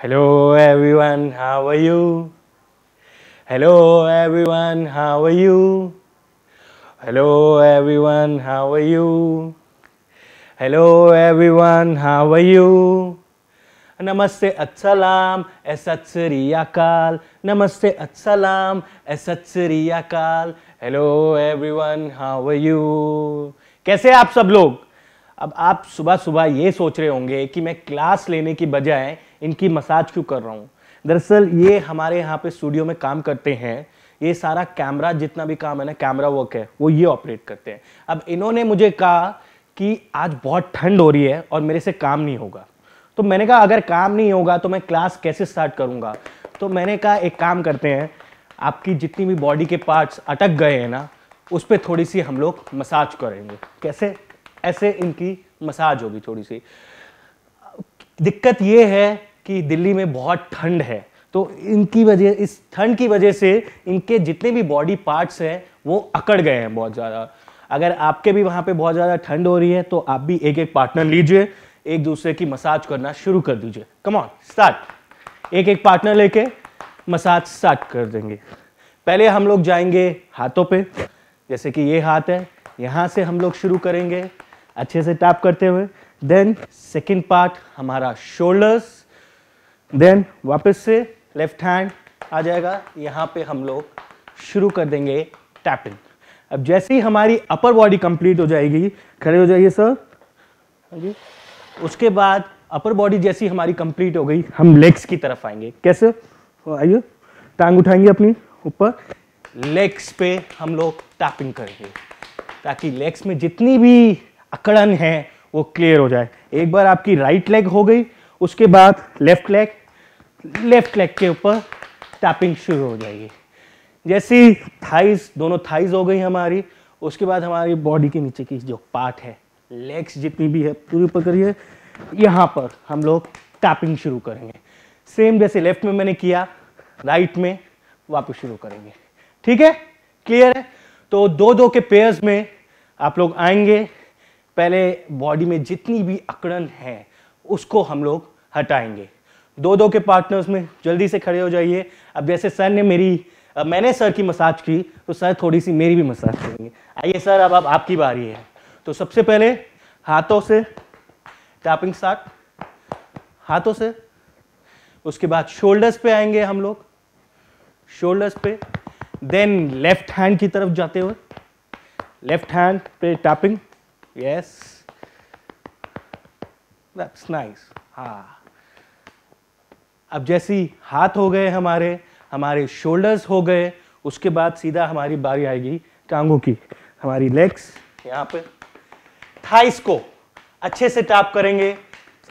Hello everyone, how are you? Hello everyone, how are you? Hello everyone, how are you? Hello everyone, how are you? Namaste Assalam, Asatsiriyakal. Namaste Assalam, Asatsiriyakal. Hello everyone, how are you? कैसे आप सब लोग अब आप सुबह सुबह ये सोच रहे होंगे कि मैं क्लास लेने की बजाय इनकी मसाज क्यों कर रहा हूँ दरअसल ये हमारे यहाँ पे स्टूडियो में काम करते हैं ये सारा कैमरा जितना भी काम है ना कैमरा वर्क है वो ये ऑपरेट करते हैं अब इन्होंने मुझे कहा कि आज बहुत ठंड हो रही है और मेरे से काम नहीं होगा तो मैंने कहा अगर काम नहीं होगा तो मैं क्लास कैसे स्टार्ट करूँगा तो मैंने कहा एक काम करते हैं आपकी जितनी भी बॉडी के पार्ट्स अटक गए हैं ना उस पर थोड़ी सी हम लोग मसाज करेंगे कैसे ऐसे इनकी मसाज होगी थोड़ी सी दिक्कत ये है कि दिल्ली में बहुत ठंड है तो इनकी वजह इस ठंड की वजह से इनके जितने भी बॉडी पार्ट्स हैं वो अकड़ गए हैं बहुत ज़्यादा अगर आपके भी वहाँ पे बहुत ज़्यादा ठंड हो रही है तो आप भी एक एक पार्टनर लीजिए एक दूसरे की मसाज करना शुरू कर दीजिए कम ऑन स्टार्ट एक एक पार्टनर लेके मसाज स्टार्ट कर देंगे पहले हम लोग जाएंगे हाथों पे जैसे कि ये हाथ है यहाँ से हम लोग शुरू करेंगे अच्छे से टैप करते हुए देन सेकेंड पार्ट हमारा शोल्डर्स देन वापस से लेफ्ट हैंड आ जाएगा यहाँ पे हम लोग शुरू कर देंगे टैपिंग अब जैसे ही हमारी अपर बॉडी कंप्लीट हो जाएगी खड़े हो जाइए सर हाँ जी उसके बाद अपर बॉडी जैसी हमारी कंप्लीट हो गई हम लेग्स की तरफ आएंगे कैसे तो आइए टांग उठाएंगे अपनी ऊपर लेग्स पे हम लोग टैपिंग करेंगे ताकि लेग्स में जितनी भी अकड़न है वो क्लियर हो जाए एक बार आपकी राइट लेग हो गई उसके बाद लेफ्ट लेग लेफ्ट लेग के ऊपर टैपिंग शुरू हो जाएगी जैसे थाइस दोनों थाइस हो गई हमारी उसके बाद हमारी बॉडी के नीचे की जो पार्ट है लेग्स जितनी भी है पूरी पकड़िए यहाँ पर हम लोग टैपिंग शुरू करेंगे सेम जैसे लेफ्ट में मैंने किया राइट में वापस शुरू करेंगे ठीक है क्लियर है तो दो दो के पेयर्स में आप लोग आएंगे पहले बॉडी में जितनी भी अकड़न है उसको हम लोग हटाएंगे दो दो के पार्टनर्स में जल्दी से खड़े हो जाइए अब जैसे सर ने मेरी मैंने सर की मसाज की तो सर थोड़ी सी मेरी भी मसाज करेंगे आइए सर अब आप, आपकी बारी है तो सबसे पहले हाथों से टैपिंग स्टार्ट हाथों से उसके बाद शोल्डर्स पे आएंगे हम लोग शोल्डर्स पे देन लेफ्ट हैंड की तरफ जाते हुए लेफ्ट हैंड पे टैपिंग यस दैट्स नाइस हाँ अब जैसे हाथ हो गए हमारे हमारे शोल्डर्स हो गए उसके बाद सीधा हमारी बारी आएगी टांगों की हमारी लेग्स यहाँ पे थाइस को अच्छे से टैप करेंगे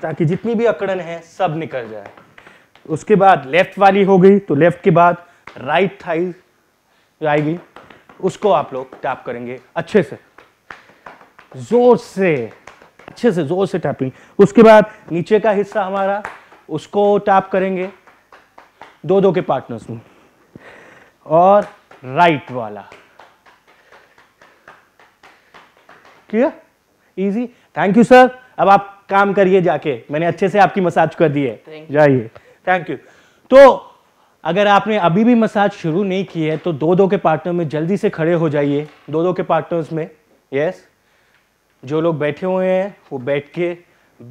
ताकि जितनी भी अकड़न है सब निकल जाए उसके बाद लेफ्ट वाली हो गई तो लेफ्ट के बाद राइट थाई आएगी उसको आप लोग टैप करेंगे अच्छे से जोर से अच्छे से जोर से टैपिंग उसके बाद नीचे का हिस्सा हमारा उसको टैप करेंगे दो दो के पार्टनर्स में और राइट वाला clear easy thank you sir अब आप काम करिए जाके मैंने अच्छे से आपकी मसाज कर दी है जाइए थैंक यू तो अगर आपने अभी भी मसाज शुरू नहीं की है तो दो दो के पार्टनर में जल्दी से खड़े हो जाइए दो दो के पार्टनर्स में यस yes. जो लोग बैठे हुए हैं वो बैठ के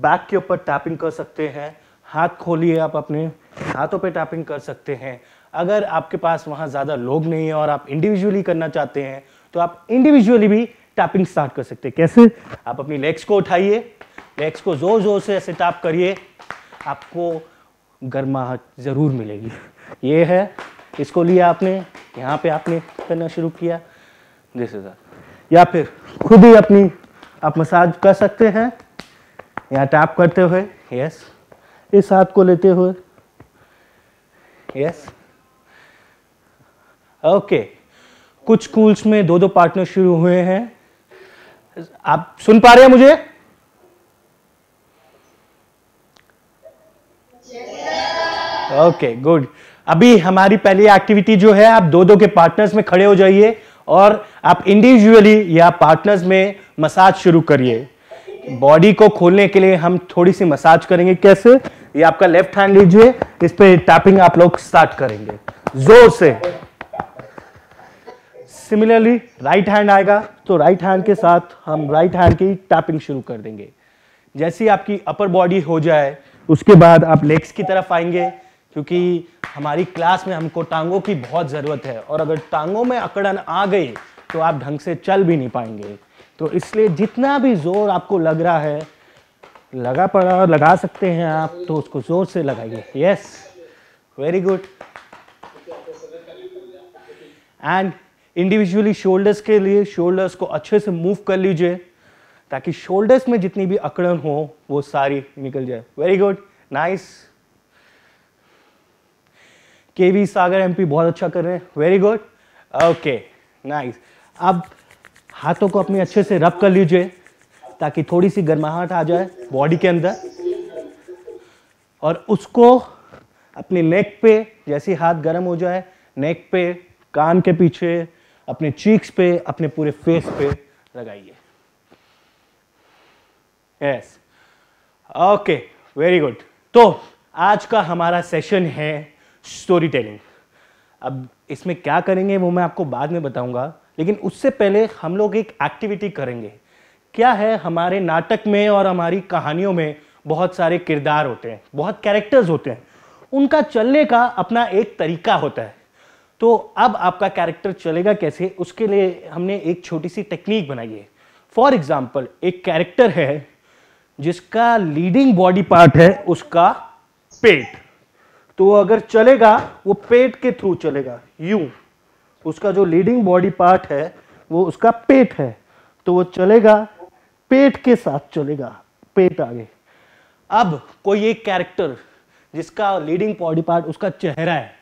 बैक के ऊपर टैपिंग कर सकते हैं हाथ खोलिए आप अपने हाथों पे टैपिंग कर सकते हैं अगर आपके पास वहाँ ज़्यादा लोग नहीं है और आप इंडिविजुअली करना चाहते हैं तो आप इंडिविजुअली भी टैपिंग स्टार्ट कर सकते हैं कैसे आप अपनी लेग्स को उठाइए लेग्स को ज़ोर ज़ोर से ऐसे टैप करिए आपको गर्माहट ज़रूर मिलेगी ये है इसको लिया आपने यहाँ पे आपने करना शुरू किया जैसे सर या फिर खुद ही अपनी आप मसाज कर सकते हैं यहाँ टैप करते हुए यस इस हाथ को लेते हुए यस ओके कुछ स्कूल्स में दो दो पार्टनर शुरू हुए हैं आप सुन पा रहे हैं मुझे ओके yes. गुड okay, अभी हमारी पहली एक्टिविटी जो है आप दो दो के पार्टनर्स में खड़े हो जाइए और आप इंडिविजुअली या पार्टनर्स में मसाज शुरू करिए बॉडी को खोलने के लिए हम थोड़ी सी मसाज करेंगे कैसे ये आपका लेफ्ट हैंड लीजिए इस पर टैपिंग आप लोग स्टार्ट करेंगे जोर से सिमिलरली राइट हैंड आएगा तो राइट हैंड के साथ हम राइट हैंड की टैपिंग शुरू कर देंगे जैसे ही आपकी अपर बॉडी हो जाए उसके बाद आप लेग्स की तरफ आएंगे क्योंकि हमारी क्लास में हमको टांगों की बहुत ज़रूरत है और अगर टांगों में अकड़न आ गई तो आप ढंग से चल भी नहीं पाएंगे तो इसलिए जितना भी ज़ोर आपको लग रहा है लगा पड़ा लगा सकते हैं आप तो उसको ज़ोर से लगाइए yes very good and individually shoulders के लिए शोल्डर्स को अच्छे से मूव कर लीजिए ताकि शोल्डर्स में जितनी भी अकड़न हो वो सारी निकल जाए very good nice K V Sagar MP बहुत अच्छा कर रहे हैं वेरी गुड ओके नाइस अब हाथों को अपने अच्छे से रब कर लीजिए ताकि थोड़ी सी गर्माहट आ जाए बॉडी के अंदर और उसको अपने नेक पे जैसे हाथ गर्म हो जाए नेक पे कान के पीछे अपने चीक्स पे अपने पूरे फेस पे लगाइए यस ओके वेरी गुड तो आज का हमारा सेशन है स्टोरी टेलिंग अब इसमें क्या करेंगे वो मैं आपको बाद में बताऊंगा लेकिन उससे पहले हम लोग एक एक्टिविटी करेंगे क्या है हमारे नाटक में और हमारी कहानियों में बहुत सारे किरदार होते हैं बहुत कैरेक्टर्स होते हैं उनका चलने का अपना एक तरीका होता है तो अब आपका कैरेक्टर चलेगा कैसे उसके लिए हमने एक छोटी सी टेक्निक बनाई है फॉर एग्जाम्पल एक कैरेक्टर है जिसका लीडिंग बॉडी पार्ट है उसका पेट तो अगर चलेगा वो पेट के थ्रू चलेगा यूं उसका जो लीडिंग बॉडी पार्ट है वो उसका पेट है तो वो चलेगा पेट के साथ चलेगा पेट आगे अब कोई एक कैरेक्टर जिसका लीडिंग बॉडी पार्ट उसका चेहरा है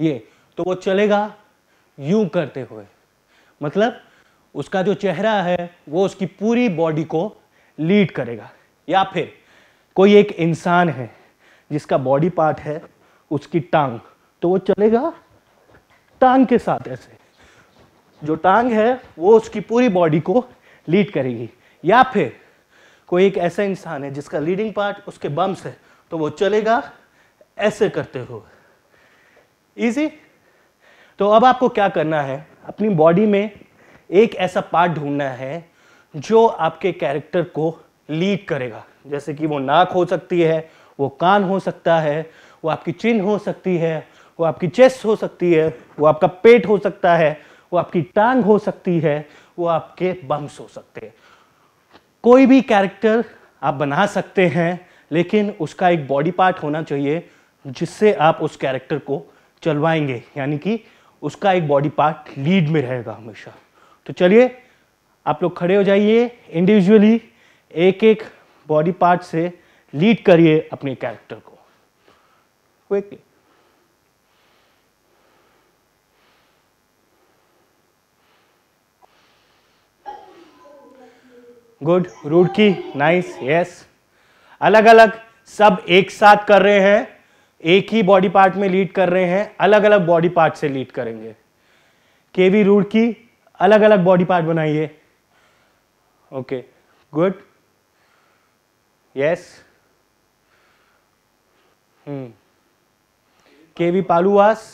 ये तो वो चलेगा यूं करते हुए मतलब उसका जो चेहरा है वो उसकी पूरी बॉडी को लीड करेगा या फिर कोई एक इंसान है जिसका बॉडी पार्ट है उसकी टांग तो वो चलेगा टांग के साथ ऐसे जो टांग है वो उसकी पूरी बॉडी को लीड करेगी या फिर कोई एक ऐसा इंसान है जिसका लीडिंग पार्ट उसके बम्स है तो वो चलेगा ऐसे करते हुए इजी तो अब आपको क्या करना है अपनी बॉडी में एक ऐसा पार्ट ढूंढना है जो आपके कैरेक्टर को लीड करेगा जैसे कि वो नाक हो सकती है वो कान हो सकता है वो आपकी चिन हो सकती है वो आपकी चेस्ट हो सकती है वो आपका पेट हो सकता है वो आपकी टांग हो सकती है वो आपके बम्स हो सकते हैं कोई भी कैरेक्टर आप बना सकते हैं लेकिन उसका एक बॉडी पार्ट होना चाहिए जिससे आप उस कैरेक्टर को चलवाएंगे यानी कि उसका एक बॉडी पार्ट लीड में रहेगा हमेशा तो चलिए आप लोग खड़े हो जाइए इंडिविजुअली एक एक बॉडी पार्ट से लीड करिए अपने कैरेक्टर को quickly good Roorkee nice yes अलग अलग सब एक साथ कर रहे हैं एक ही बॉडी पार्ट में लीड कर रहे हैं अलग अलग बॉडी पार्ट से लीड करेंगे के वी अलग अलग बॉडी पार्ट बनाइए okay good yes hmm K V पालुवास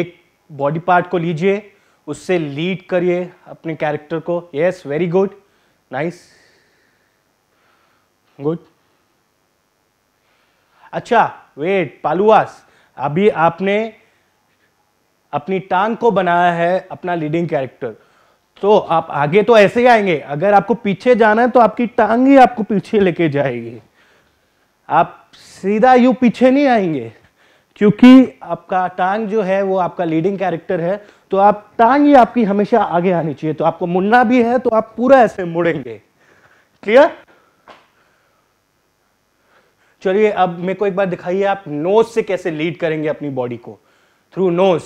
एक बॉडी पार्ट को लीजिए उससे लीड करिए अपने कैरेक्टर को yes very good nice good अच्छा वेट पालुआस अभी आपने अपनी टांग को बनाया है अपना लीडिंग कैरेक्टर तो आप आगे तो ऐसे ही आएंगे अगर आपको पीछे जाना है तो आपकी टांग ही आपको पीछे लेके जाएगी आप सीधा यू पीछे नहीं आएंगे क्योंकि आपका टांग जो है वो आपका लीडिंग कैरेक्टर है तो आप टांग ही आपकी हमेशा आगे आनी चाहिए तो आपको मुड़ना भी है तो आप पूरा ऐसे मुड़ेंगे क्लियर चलिए अब मेरे को एक बार दिखाइए आप नोज से कैसे लीड करेंगे अपनी बॉडी को थ्रू नोज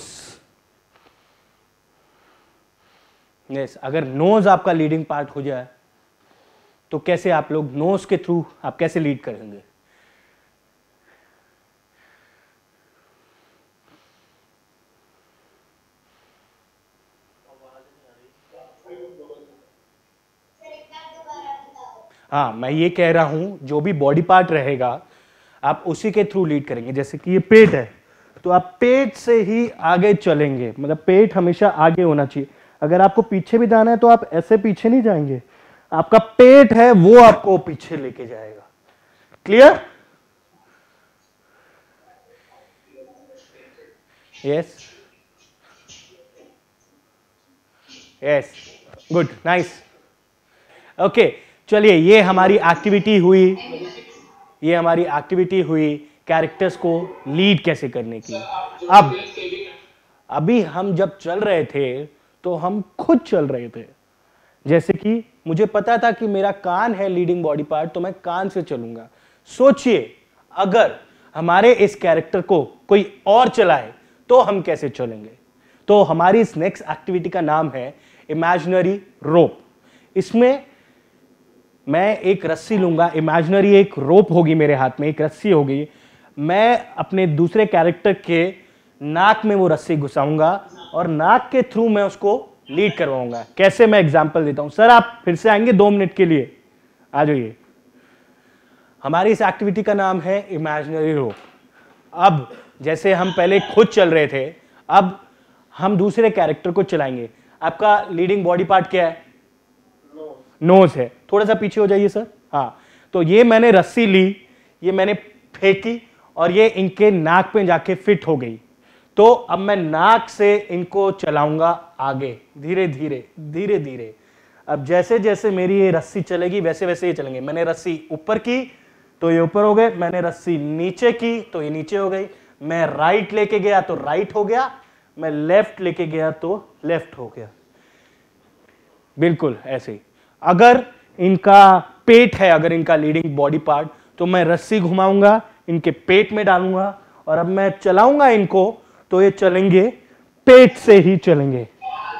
यस अगर नोज आपका लीडिंग पार्ट हो जाए तो कैसे आप लोग नोज के थ्रू आप कैसे लीड करेंगे हाँ मैं ये कह रहा हूँ जो भी बॉडी पार्ट रहेगा आप उसी के थ्रू लीड करेंगे जैसे कि ये पेट है तो आप पेट से ही आगे चलेंगे मतलब पेट हमेशा आगे होना चाहिए अगर आपको पीछे भी जाना है तो आप ऐसे पीछे नहीं जाएंगे आपका पेट है वो आपको पीछे लेके जाएगा clear yes yes good nice okay चलिए ये हमारी एक्टिविटी हुई ये हमारी एक्टिविटी हुई कैरेक्टर्स को लीड कैसे करने की अब अभी हम जब चल रहे थे तो हम खुद चल रहे थे जैसे कि मुझे पता था कि मेरा कान है लीडिंग बॉडी पार्ट तो मैं कान से चलूंगा सोचिए अगर हमारे इस कैरेक्टर को कोई और चलाए तो हम कैसे चलेंगे तो हमारी इस नेक्स्ट एक्टिविटी का नाम है इमेजिनरी रोप इसमें मैं एक रस्सी लूंगा इमेजनरी एक रोप होगी मेरे हाथ में एक रस्सी होगी मैं अपने दूसरे कैरेक्टर के नाक में वो रस्सी घुसाऊंगा और नाक के थ्रू मैं उसको लीड करवाऊंगा कैसे मैं एग्जाम्पल देता हूँ सर आप फिर से आएंगे दो मिनट के लिए आ जाइए हमारी इस एक्टिविटी का नाम है इमेजनरी रोप अब जैसे हम पहले खुद चल रहे थे अब हम दूसरे कैरेक्टर को चलाएंगे आपका लीडिंग बॉडी पार्ट क्या है नोज है थोड़ा सा पीछे हो जाइए सर हाँ तो ये मैंने रस्सी ली ये मैंने फेंकी और ये इनके नाक पे जाके फिट हो गई तो अब मैं नाक से इनको चलाऊंगा आगे धीरे धीरे धीरे धीरे अब जैसे जैसे मेरी ये रस्सी चलेगी वैसे वैसे ये चलेंगे मैंने रस्सी ऊपर की तो ये ऊपर हो गए मैंने रस्सी नीचे की तो ये नीचे हो गई मैं राइट लेके गया तो राइट हो गया मैं लेफ्ट लेके गया तो लेफ्ट हो गया बिल्कुल ऐसे ही अगर इनका पेट है अगर इनका लीडिंग बॉडी पार्ट तो मैं रस्सी घुमाऊंगा इनके पेट में डालूंगा और अब मैं चलाऊंगा इनको तो ये चलेंगे पेट से ही चलेंगे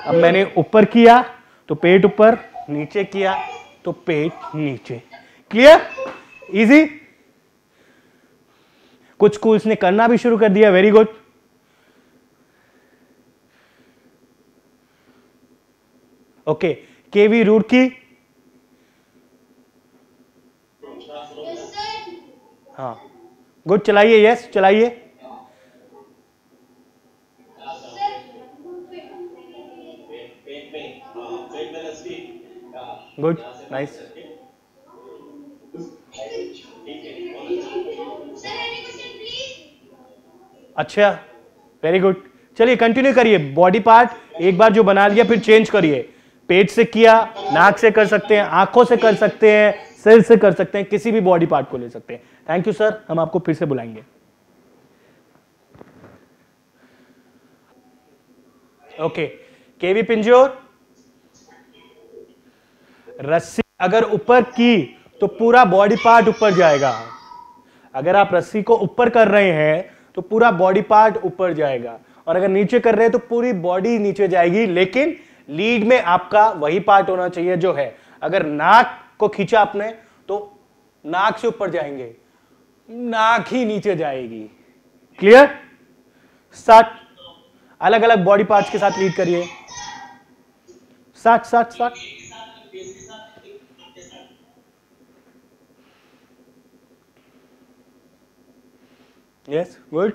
अब मैंने ऊपर किया तो पेट ऊपर नीचे किया तो पेट नीचे क्लियर इजी कुछ को इसने करना भी शुरू कर दिया very good okay KV Roorkee हाँ गुड चलाइए यस चलाइए गुड नाइस अच्छा वेरी गुड चलिए कंटिन्यू करिए बॉडी पार्ट एक बार जो बना लिया फिर चेंज करिए पेट से किया नाक से कर सकते हैं आंखों से कर सकते हैं सिर से कर सकते हैं किसी भी बॉडी पार्ट को ले सकते हैं थैंक यू सर हम आपको फिर से बुलाएंगे ओके केवी पिंजोर रस्सी अगर ऊपर की तो पूरा बॉडी पार्ट ऊपर जाएगा अगर आप रस्सी को ऊपर कर रहे हैं तो पूरा बॉडी पार्ट ऊपर जाएगा और अगर नीचे कर रहे हैं तो पूरी बॉडी नीचे जाएगी लेकिन लीड में आपका वही पार्ट होना चाहिए जो है अगर नाक को खींचा आपने तो नाक से ऊपर जाएंगे नाक ही नीचे जाएगी क्लियर सच अलग अलग बॉडी पार्ट्स के साथ लीड करिए सच साठ सच यस गुड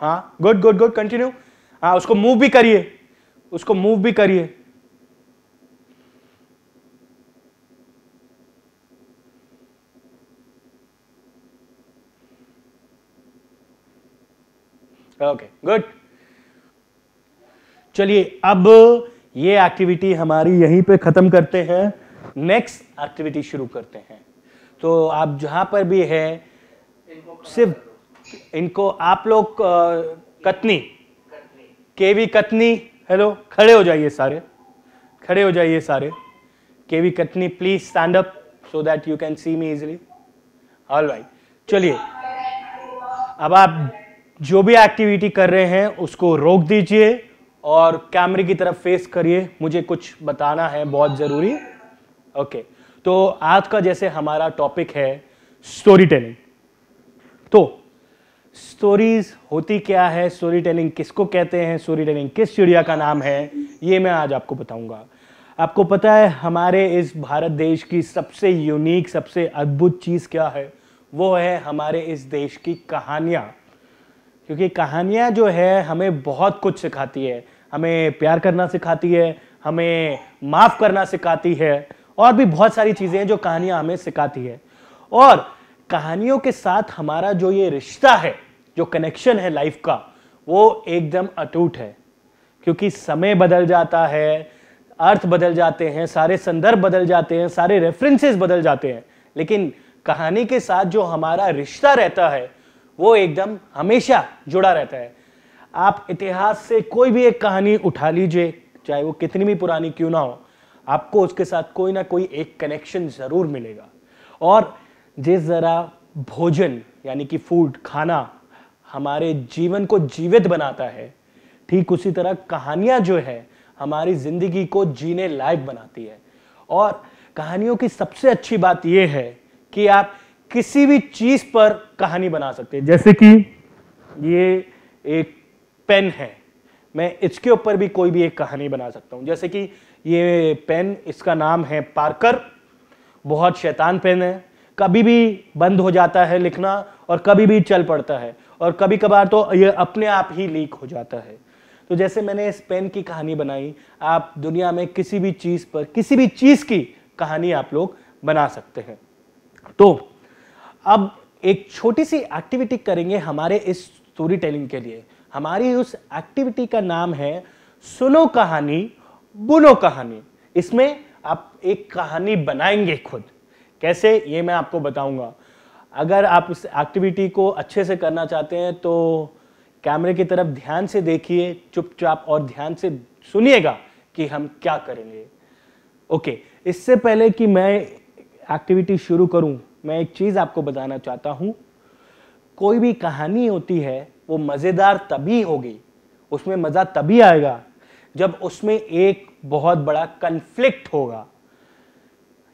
हाँ गुड गुड गुड कंटिन्यू हाँ उसको मूव भी करिए उसको मूव भी करिए ओके गुड चलिए अब ये एक्टिविटी हमारी यहीं पे खत्म करते हैं नेक्स्ट एक्टिविटी शुरू करते हैं तो आप जहां पर भी है सिर्फ इनको आप लोग कतनी केवी कतनी हेलो खड़े हो जाइए सारे खड़े हो जाइए सारे KV Katni please stand up so that you can see me easily all right चलिए अब आप जो भी एक्टिविटी कर रहे हैं उसको रोक दीजिए और कैमरे की तरफ फेस करिए मुझे कुछ बताना है बहुत ज़रूरी ओके okay. तो आज का जैसे हमारा टॉपिक है स्टोरी टेलिंग तो स्टोरीज होती क्या है स्टोरी टेलिंग किसको कहते हैं स्टोरी टेलिंग किस चिड़िया का नाम है ये मैं आज आपको बताऊंगा आपको पता है हमारे इस भारत देश की सबसे यूनिक सबसे अद्भुत चीज़ क्या है वो है हमारे इस देश की कहानियाँ क्योंकि कहानियाँ जो है हमें बहुत कुछ सिखाती है हमें प्यार करना सिखाती है हमें माफ़ करना सिखाती है और भी बहुत सारी चीज़ें हैं जो कहानियाँ हमें सिखाती है और कहानियों के साथ हमारा जो ये रिश्ता है जो कनेक्शन है लाइफ का वो एकदम अटूट है क्योंकि समय बदल जाता है अर्थ बदल जाते हैं सारे संदर्भ बदल जाते हैं सारे रेफरेंसेस बदल जाते हैं लेकिन कहानी के साथ जो हमारा रिश्ता रहता है वो एकदम हमेशा जुड़ा रहता है आप इतिहास से कोई भी एक कहानी उठा लीजिए चाहे वो कितनी भी पुरानी क्यों ना हो आपको उसके साथ कोई ना कोई एक कनेक्शन ज़रूर मिलेगा और जिस ज़रा भोजन यानी कि फूड खाना हमारे जीवन को जीवित बनाता है ठीक उसी तरह कहानियां जो है हमारी ज़िंदगी को जीने लायक बनाती है और कहानियों की सबसे अच्छी बात यह है कि आप किसी भी चीज पर कहानी बना सकते हैं जैसे कि ये एक पेन है मैं इसके ऊपर भी कोई भी एक कहानी बना सकता हूं जैसे कि ये पेन इसका नाम है पार्कर बहुत शैतान पेन है कभी भी बंद हो जाता है लिखना और कभी भी चल पड़ता है और कभी कभार तो ये अपने आप ही लीक हो जाता है तो जैसे मैंने इस पेन की कहानी बनाई आप दुनिया में किसी भी चीज़ पर किसी भी चीज़ की कहानी आप लोग बना सकते हैं तो अब एक छोटी सी एक्टिविटी करेंगे हमारे इस स्टोरी टेलिंग के लिए हमारी उस एक्टिविटी का नाम है सुनो कहानी बुनो कहानी इसमें आप एक कहानी बनाएंगे खुद कैसे ये मैं आपको बताऊंगा अगर आप इस एक्टिविटी को अच्छे से करना चाहते हैं तो कैमरे की तरफ ध्यान से देखिए चुपचाप और ध्यान से सुनिएगा कि हम क्या करेंगे ओके इससे पहले कि मैं एक्टिविटी शुरू करूं मैं एक चीज़ आपको बताना चाहता हूँ कोई भी कहानी होती है वो मज़ेदार तभी होगी उसमें मज़ा तभी आएगा जब उसमें एक बहुत बड़ा कन्फ्लिक्ट होगा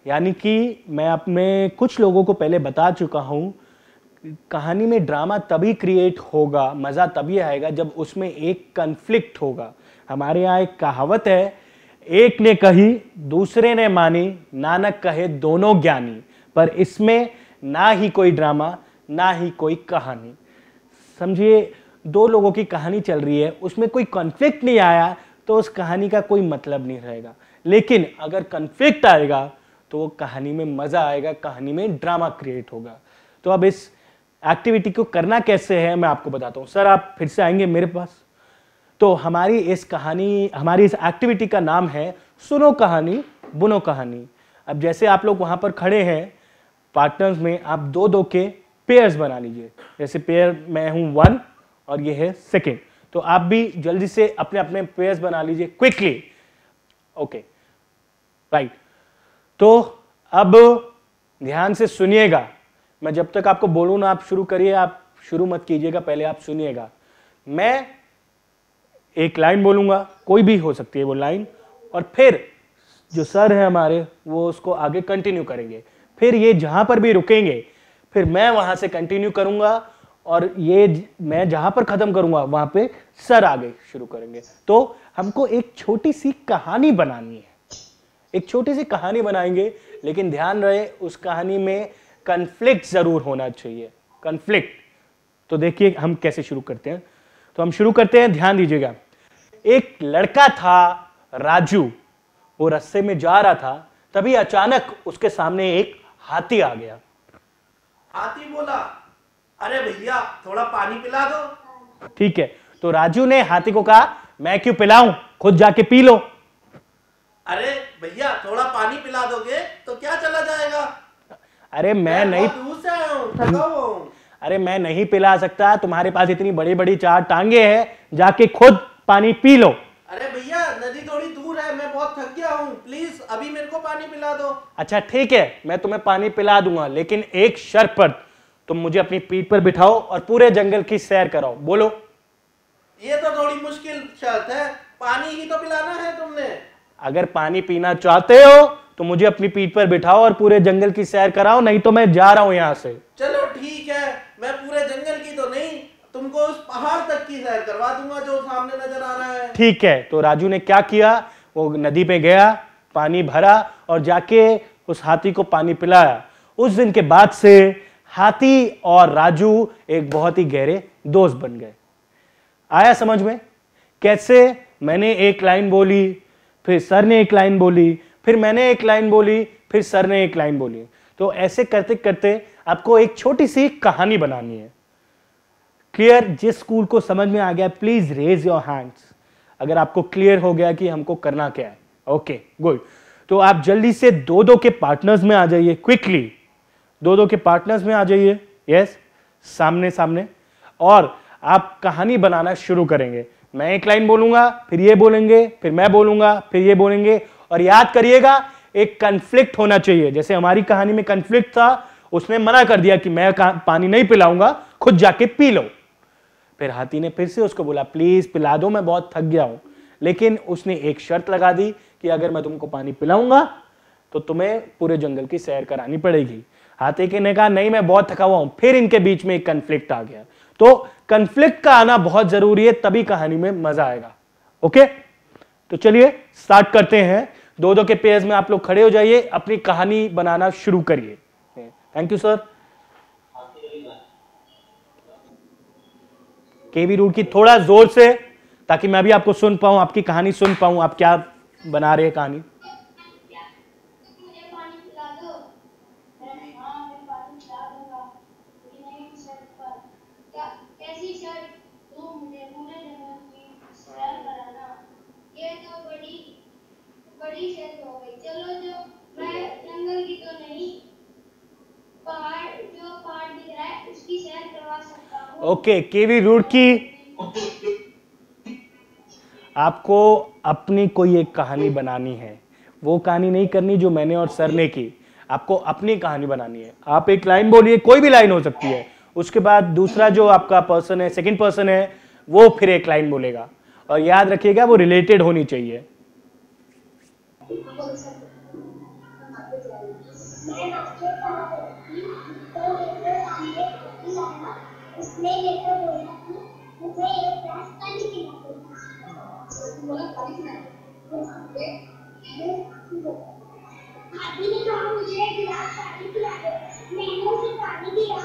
यानी कि मैं अपने कुछ लोगों को पहले बता चुका हूँ कहानी में ड्रामा तभी क्रिएट होगा मज़ा तभी आएगा जब उसमें एक कन्फ्लिक्ट होगा हमारे यहाँ एक कहावत है एक ने कही दूसरे ने मानी नानक कहे दोनों ज्ञानी पर इसमें ना ही कोई ड्रामा ना ही कोई कहानी समझिए दो लोगों की कहानी चल रही है उसमें कोई कॉन्फ्लिक्ट नहीं आया तो उस कहानी का कोई मतलब नहीं रहेगा लेकिन अगर कन्फ्लिक्ट आएगा तो वो कहानी में मज़ा आएगा कहानी में ड्रामा क्रिएट होगा तो अब इस एक्टिविटी को करना कैसे है मैं आपको बताता हूँ सर आप फिर से आएंगे मेरे पास तो हमारी इस कहानी हमारी इस एक्टिविटी का नाम है सुनो कहानी बुनो कहानी अब जैसे आप लोग वहाँ पर खड़े हैं पार्टनर्स में आप दो दो के पेयर्स बना लीजिए जैसे पेयर मैं हूं वन और ये है सेकेंड तो आप भी जल्दी से अपने अपने पेयर्स बना लीजिए क्विकली ओके राइट तो अब ध्यान से सुनिएगा मैं जब तक आपको बोलूँ ना आप शुरू करिए आप शुरू मत कीजिएगा पहले आप सुनिएगा मैं एक लाइन बोलूँगा कोई भी हो सकती है वो लाइन और फिर जो सर है हमारे वो उसको आगे कंटिन्यू करेंगे फिर ये जहां पर भी रुकेंगे फिर मैं वहां से कंटिन्यू करूंगा और ये मैं जहां पर खत्म करूंगा वहां पे सर आगे शुरू करेंगे तो हमको एक छोटी सी कहानी बनानी है एक छोटी सी कहानी बनाएंगे लेकिन ध्यान रहे उस कहानी में कन्फ्लिक्ट जरूर होना चाहिए कन्फ्लिक्ट तो देखिए हम कैसे शुरू करते हैं तो हम शुरू करते हैं ध्यान दीजिएगा एक लड़का था राजू वो रस्से में जा रहा था तभी अचानक उसके सामने एक हाथी आ गया हाथी बोला अरे भैया थोड़ा पानी पिला दो ठीक है तो राजू ने हाथी को कहा मैं क्यों पिलाऊं खुद जाके पी लो अरे भैया थोड़ा पानी पिला दोगे तो क्या चला जाएगा अरे मैं, मैं नहीं से अरे मैं नहीं पिला सकता तुम्हारे पास इतनी बड़ी बड़ी चार टांगे हैं जाके खुद पानी पी लो अरे भैया नदी थोड़ी हूँ प्लीज अभी मेरे को पानी पिला दो अच्छा ठीक है मैं तुम्हें पानी पिला दूंगा लेकिन एक शर्त पर तुम मुझे अपनी पीठ पर बिठाओ और पूरे जंगल की सैर कराओ बोलो ये तो थोड़ी मुश्किल शर्त है पानी ही तो पिलाना है तुमने अगर पानी पीना चाहते हो तो मुझे अपनी पीठ पर बिठाओ और पूरे जंगल की सैर कराओ नहीं तो मैं जा रहा हूँ यहाँ से चलो ठीक है मैं पूरे जंगल की तो नहीं तुमको उस पहाड़ तक की सैर करवा दूंगा जो सामने नजर आ रहा है ठीक है तो राजू ने क्या किया वो नदी पे गया पानी भरा और जाके उस हाथी को पानी पिलाया उस दिन के बाद से हाथी और राजू एक बहुत ही गहरे दोस्त बन गए आया समझ में कैसे मैंने एक लाइन बोली फिर सर ने एक लाइन बोली फिर मैंने एक लाइन बोली फिर सर ने एक लाइन बोली तो ऐसे करते करते आपको एक छोटी सी कहानी बनानी है क्लियर जिस स्कूल को समझ में आ गया प्लीज रेज योर हैंड्स अगर आपको क्लियर हो गया कि हमको करना क्या है ओके गुड तो आप जल्दी से दो दो के पार्टनर्स में आ जाइए क्विकली दो दो के पार्टनर्स में आ जाइए यस सामने सामने और आप कहानी बनाना शुरू करेंगे मैं एक लाइन बोलूंगा फिर ये बोलेंगे फिर मैं बोलूंगा फिर ये बोलेंगे और याद करिएगा एक कन्फ्लिक्ट होना चाहिए जैसे हमारी कहानी में कन्फ्लिक्ट था उसने मना कर दिया कि मैं पानी नहीं पिलाऊंगा खुद जाके पी लो फिर हाथी ने फिर से उसको बोला प्लीज़ पिला दो मैं बहुत थक गया हूं लेकिन उसने एक शर्त लगा दी कि अगर मैं तुमको पानी पिलाऊंगा तो तुम्हें पूरे जंगल की सैर करानी पड़ेगी हाथी ने कहा नहीं मैं बहुत थका हुआ हूं फिर इनके बीच में एक कंफ्लिक्ट आ गया तो कंफ्लिक्ट का आना बहुत जरूरी है तभी कहानी में मजा आएगा ओके तो चलिए स्टार्ट करते हैं दो दो के पेज में आप लोग खड़े हो जाइए अपनी कहानी बनाना शुरू करिए thank you sir K B Roorkee थोड़ा जोर से ताकि मैं भी आपको सुन पाऊं आपकी कहानी सुन पाऊं आप क्या बना रहे हैं कहानी ओके केवी रुड़की आपको अपनी कोई एक कहानी बनानी है वो कहानी नहीं करनी जो मैंने और सर ने की आपको अपनी कहानी बनानी है आप एक लाइन बोलिए कोई भी लाइन हो सकती है उसके बाद दूसरा जो आपका पर्सन है सेकंड पर्सन है वो फिर एक लाइन बोलेगा और याद रखिएगा वो रिलेटेड होनी चाहिए उसमें लेकर बोला कि तो मुझे ये क्लास कल की ना बोला कल ने कहा मुझे गिलास पानी पिला दो मैंने उसे पानी दिया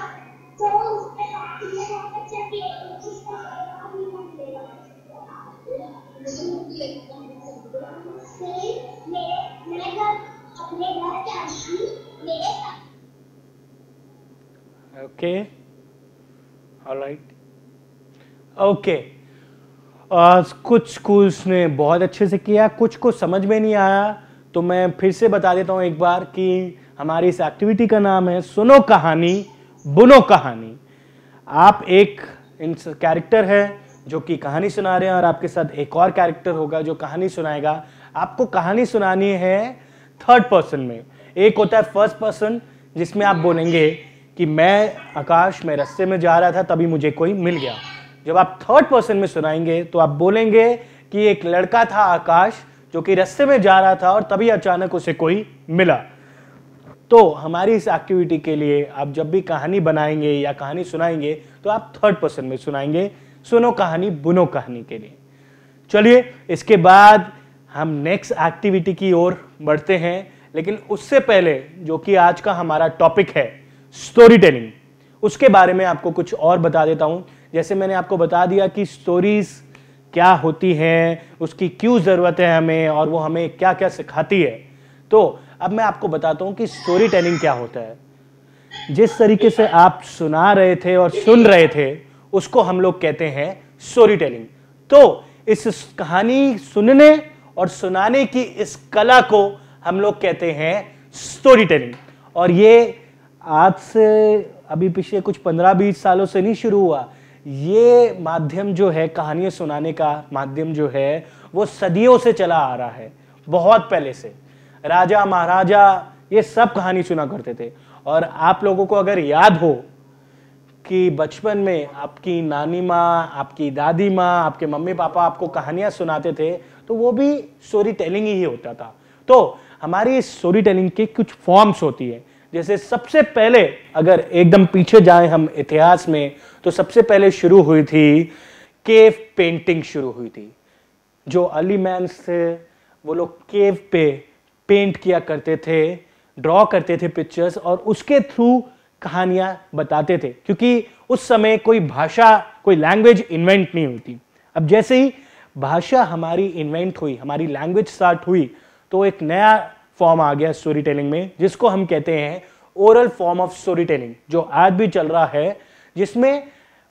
तो उसने कहा कि मैं वहां पर चल गई तो उसका जवाब नहीं मिल रहा मैं मैं अपने घर के आशी मेरे okay okay. all right okay uh, कुछ स्कूल्स ने बहुत अच्छे से किया कुछ को समझ में नहीं आया तो मैं फिर से बता देता हूँ एक बार कि हमारी इस एक्टिविटी का नाम है सुनो कहानी बुनो कहानी आप एक कैरेक्टर है जो कि कहानी सुना रहे हैं और आपके साथ एक और कैरेक्टर होगा जो कहानी सुनाएगा आपको कहानी सुनानी है थर्ड पर्सन में एक होता है फर्स्ट पर्सन जिसमें आप बोलेंगे कि मैं आकाश में रस्ते में जा रहा था तभी मुझे कोई मिल गया जब आप थर्ड पर्सन में सुनाएंगे तो आप बोलेंगे कि एक लड़का था आकाश जो कि रस्ते में जा रहा था और तभी अचानक उसे कोई मिला तो हमारी इस एक्टिविटी के लिए आप जब भी कहानी बनाएंगे या कहानी सुनाएंगे तो आप थर्ड पर्सन में सुनाएंगे सुनो कहानी बुनो कहानी के लिए चलिए इसके बाद हम नेक्स्ट एक्टिविटी की ओर बढ़ते हैं लेकिन उससे पहले जो कि आज का हमारा टॉपिक है स्टोरी टेलिंग उसके बारे में आपको कुछ और बता देता हूँ जैसे मैंने आपको बता दिया कि स्टोरीज क्या होती हैं उसकी क्यों ज़रूरत है हमें और वो हमें क्या क्या सिखाती है तो अब मैं आपको बताता हूँ कि स्टोरी टेलिंग क्या होता है जिस तरीके से आप सुना रहे थे और सुन रहे थे उसको हम लोग कहते हैं स्टोरी टेलिंग तो इस कहानी सुनने और सुनाने की इस कला को हम लोग कहते हैं स्टोरी टेलिंग और ये आज से अभी पिछले कुछ पंद्रह बीस सालों से नहीं शुरू हुआ ये माध्यम जो है कहानियां सुनाने का माध्यम जो है वो सदियों से चला आ रहा है बहुत पहले से राजा महाराजा ये सब कहानी सुना करते थे और आप लोगों को अगर याद हो कि बचपन में आपकी नानी माँ आपकी दादी माँ आपके मम्मी पापा आपको कहानियां सुनाते थे तो वो भी स्टोरी टेलिंग ही होता था तो हमारी स्टोरी टेलिंग के कुछ फॉर्म्स होती है जैसे सबसे पहले अगर एकदम पीछे जाएं हम इतिहास में तो सबसे पहले शुरू हुई थी केव पेंटिंग शुरू हुई थी जो अली मैं थे वो लोग केव पे पेंट किया करते थे ड्रॉ करते थे पिक्चर्स और उसके थ्रू कहानियां बताते थे क्योंकि उस समय कोई भाषा कोई लैंग्वेज इन्वेंट नहीं हुई थी अब जैसे ही भाषा हमारी इन्वेंट हुई हमारी लैंग्वेज स्टार्ट हुई तो एक नया फॉर्म आ गया स्टोरी टेलिंग में जिसको हम कहते हैं oral form of story telling जो आज भी चल रहा है जिसमें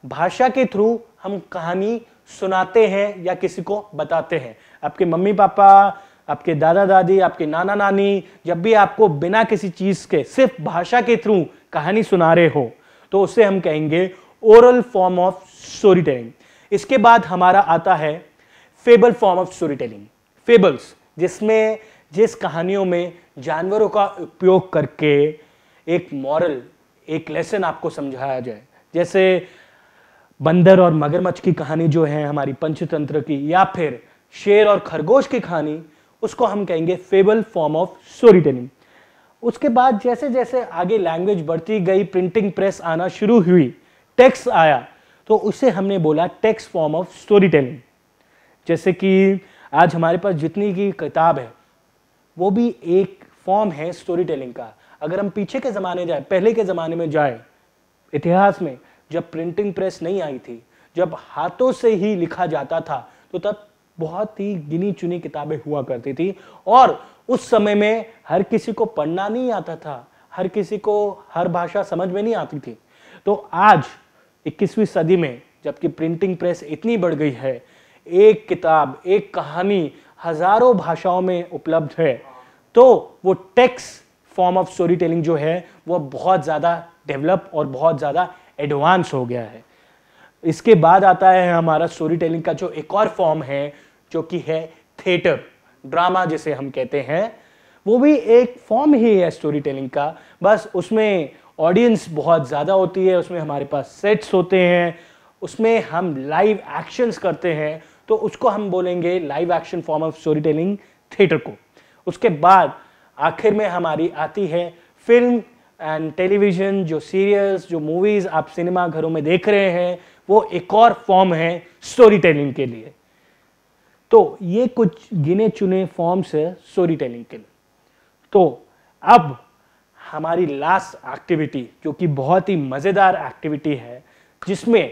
भाषा के थ्रू हम कहानी सुनाते हैं या किसी को बताते हैं आपके मम्मी पापा आपके दादा दादी आपके नाना नानी जब भी आपको बिना किसी चीज़ के सिर्फ भाषा के थ्रू कहानी सुना रहे हो तो उसे हम कहेंगे oral form of story telling इसके बाद हमारा आता है fable form of story telling fables जिसमें जिस कहानियों में जानवरों का उपयोग करके एक मॉरल एक लेसन आपको समझाया जाए जैसे बंदर और मगरमच्छ की कहानी जो है हमारी पंचतंत्र की या फिर शेर और खरगोश की कहानी उसको हम कहेंगे fable form of story telling उसके बाद जैसे जैसे आगे लैंग्वेज बढ़ती गई प्रिंटिंग प्रेस आना शुरू हुई टेक्स्ट आया तो उसे हमने बोला text form of story telling जैसे कि आज हमारे पास जितनी की किताब है वो भी एक फॉर्म है स्टोरी टेलिंग का अगर हम पीछे के ज़माने जाए पहले के ज़माने में जाए इतिहास में जब प्रिंटिंग प्रेस नहीं आई थी जब हाथों से ही लिखा जाता था तो तब बहुत ही गिनी चुनी किताबें हुआ करती थी और उस समय में हर किसी को पढ़ना नहीं आता था हर किसी को हर भाषा समझ में नहीं आती थी तो आज 21वीं सदी में जबकि प्रिंटिंग प्रेस इतनी बढ़ गई है एक किताब एक कहानी हजारों भाषाओं में उपलब्ध है तो वो text form of story telling जो है वो बहुत ज़्यादा डेवलप और बहुत ज़्यादा एडवांस हो गया है इसके बाद आता है हमारा स्टोरी टेलिंग का जो एक और फॉर्म है जो कि है थिएटर ड्रामा जिसे हम कहते हैं वो भी एक फॉर्म ही है स्टोरी टेलिंग का बस उसमें ऑडियंस बहुत ज़्यादा होती है उसमें हमारे पास सेट्स होते हैं उसमें हम लाइव एक्शंस करते हैं तो उसको हम बोलेंगे live action form of story telling theatre को उसके बाद आखिर में हमारी आती है फिल्म एंड टेलीविज़न जो सीरियल्स जो मूवीज़ आप सिनेमा घरों में देख रहे हैं वो एक और फॉर्म है स्टोरी टेलिंग के लिए तो ये कुछ गिने चुने फॉर्म्स है स्टोरी टेलिंग के लिए तो अब हमारी लास्ट एक्टिविटी जो कि बहुत ही मज़ेदार एक्टिविटी है जिसमें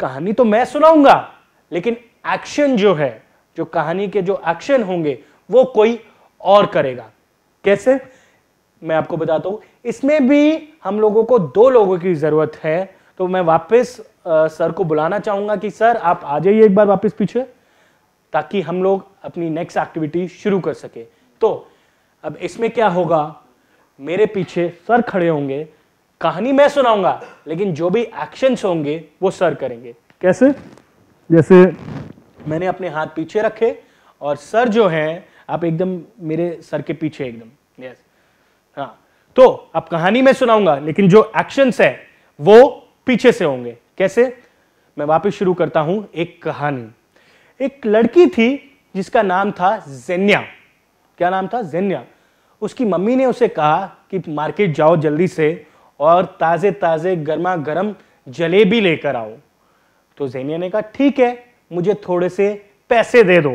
कहानी तो मैं सुनाऊंगा लेकिन एक्शन जो है जो कहानी के जो एक्शन होंगे वो कोई और करेगा कैसे मैं आपको बताता हूं इसमें भी हम लोगों को दो लोगों की ज़रूरत है तो मैं वापस सर को बुलाना चाहूंगा कि सर आप आ जाइए एक बार वापस पीछे ताकि हम लोग अपनी नेक्स्ट एक्टिविटी शुरू कर सके तो अब इसमें क्या होगा मेरे पीछे सर खड़े होंगे कहानी मैं सुनाऊंगा लेकिन जो भी एक्शंस होंगे वो सर करेंगे कैसे जैसे मैंने अपने हाथ पीछे रखे और सर जो है आप एकदम मेरे सर के पीछे एकदम यस हाँ तो अब कहानी में सुनाऊंगा लेकिन जो एक्शन है वो पीछे से होंगे कैसे मैं वापस शुरू करता हूं एक कहानी एक लड़की थी जिसका नाम था जेन्या क्या नाम था जेन्या उसकी मम्मी ने उसे कहा कि मार्केट जाओ जल्दी से और ताज़े ताज़े गर्मा गर्म जलेबी लेकर आओ तो जेनिया ने कहा ठीक है मुझे थोड़े से पैसे दे दो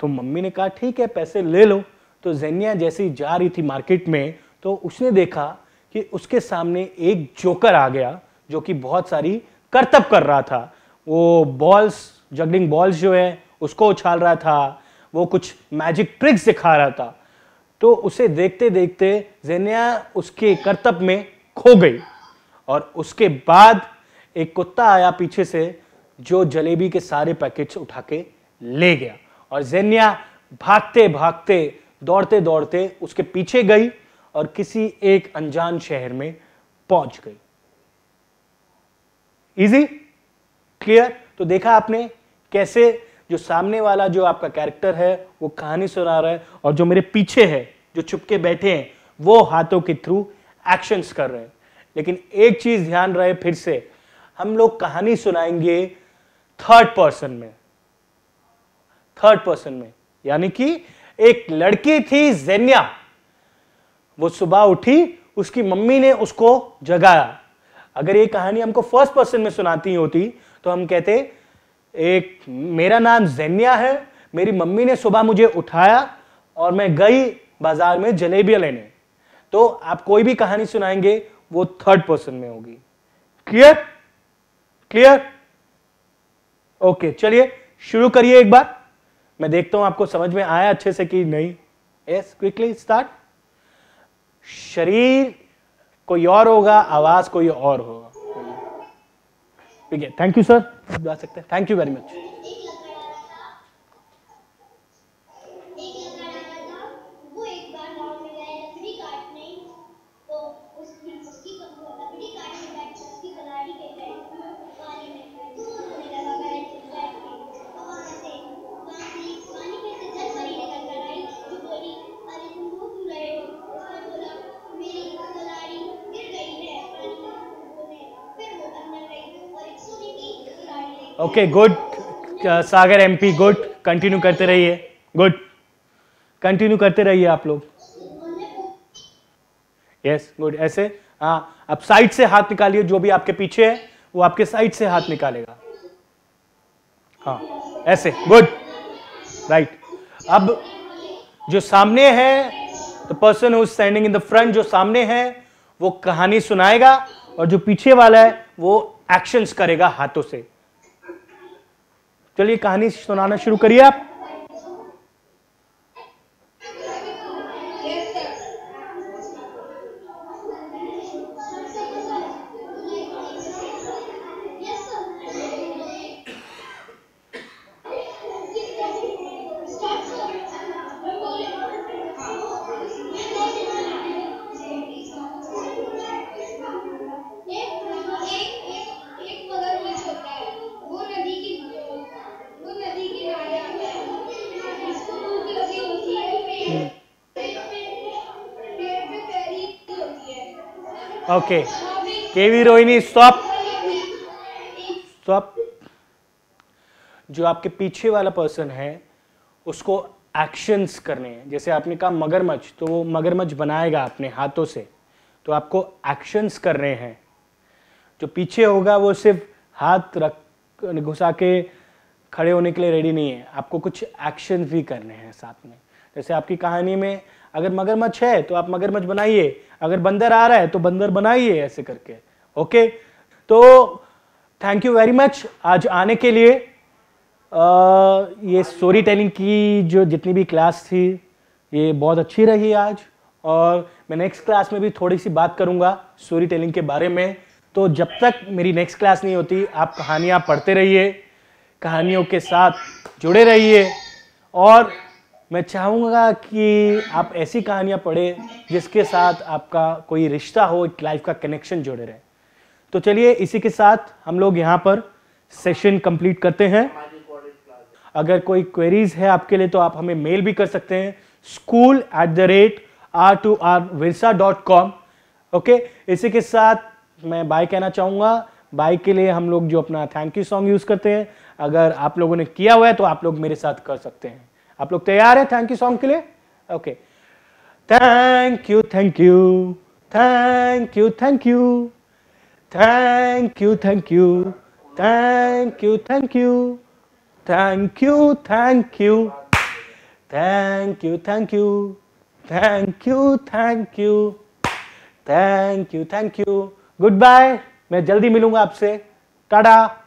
तो मम्मी ने कहा ठीक है पैसे ले लो तो जेनिया जैसी जा रही थी मार्केट में तो उसने देखा कि उसके सामने एक जोकर आ गया जो कि बहुत सारी करतब कर रहा था वो बॉल्स जगलिंग बॉल्स जो है उसको उछाल रहा था वो कुछ मैजिक ट्रिक्स दिखा रहा था तो उसे देखते देखते जेनिया उसके करतब में खो गई और उसके बाद एक कुत्ता आया पीछे से जो जलेबी के सारे पैकेट्स उठा के ले गया और जेनिया भागते भागते दौड़ते दौड़ते उसके पीछे गई और किसी एक अनजान शहर में पहुंच गई इजी क्लियर तो देखा आपने कैसे जो सामने वाला जो आपका कैरेक्टर है वो कहानी सुना रहा है और जो मेरे पीछे है जो छुपके बैठे हैं वो हाथों के थ्रू एक्शंस कर रहे हैं लेकिन एक चीज ध्यान रहे फिर से हम लोग कहानी सुनाएंगे थर्ड पर्सन में थर्ड पर्सन में यानी कि एक लड़की थी जेन्या वो सुबह उठी उसकी मम्मी ने उसको जगाया अगर ये कहानी हमको फर्स्ट पर्सन में सुनाती होती तो हम कहते एक मेरा नाम जेन्या है मेरी मम्मी ने सुबह मुझे उठाया और मैं गई बाजार में जलेबियां लेने तो आप कोई भी कहानी सुनाएंगे वो थर्ड पर्सन में होगी क्लियर क्लियर ओके चलिए शुरू करिए एक बार मैं देखता हूं आपको समझ में आया अच्छे से कि नहीं यस क्विकली स्टार्ट शरीर कोई और होगा आवाज कोई और होगा ठीक है थैंक यू सर जा सकते हैं thank you very much okay good Sagar MP good continue करते रहिए गुड कंटिन्यू करते रहिए आप लोग यस गुड ऐसे हाँ अब साइड से हाथ निकालिए जो भी आपके पीछे है वो आपके साइड से हाथ निकालेगा हाँ ऐसे गुड राइट अब जो सामने है the person who standing in the front जो सामने है वो कहानी सुनाएगा और जो पीछे वाला है वो एक्शंस करेगा हाथों से चलिए कहानी सुनाना शुरू करिए आप okay KV Rohini stop stop जो आपके पीछे वाला पर्सन है उसको एक्शंस करने हैं जैसे आपने कहा मगरमच्छ तो वो मगरमच्छ बनाएगा अपने हाथों से तो आपको एक्शंस करने हैं जो पीछे होगा वो सिर्फ हाथ रख घुसा के खड़े होने के लिए रेडी नहीं है आपको कुछ एक्शन भी करने हैं साथ में जैसे आपकी कहानी में अगर मगरमच्छ है तो आप मगरमच्छ बनाइए अगर बंदर आ रहा है तो बंदर बनाइए ऐसे करके ओके तो थैंक यू वेरी मच आज आने के लिए आ, ये स्टोरी टेलिंग की जो जितनी भी क्लास थी ये बहुत अच्छी रही आज और मैं नेक्स्ट क्लास में भी थोड़ी सी बात करूँगा स्टोरी टेलिंग के बारे में तो जब तक मेरी नेक्स्ट क्लास नहीं होती आप कहानियाँ पढ़ते रहिए कहानियों के साथ जुड़े रहिए और मैं चाहूँगा कि आप ऐसी कहानियाँ पढ़ें जिसके साथ आपका कोई रिश्ता हो एक लाइफ का कनेक्शन जुड़े रहे तो चलिए इसी के साथ हम लोग यहाँ पर सेशन कंप्लीट करते हैं अगर कोई क्वेरीज है आपके लिए तो आप हमें मेल भी कर सकते हैं school at the rate R two R Virsa dot com okay इसी के साथ मैं बाय कहना चाहूँगा बाय के लिए हम लोग जो अपना थैंक यू सॉन्ग यूज़ करते हैं अगर आप लोगों ने किया हुआ है तो आप लोग मेरे साथ कर सकते हैं आप लोग तैयार है थैंक यू सॉन्ग के लिए okay thank you thank you thank you thank you thank you thank you thank you thank you thank you thank you thank you thank you thank you thank you thank you thank you good bye मैं जल्दी मिलूंगा आपसे टाटा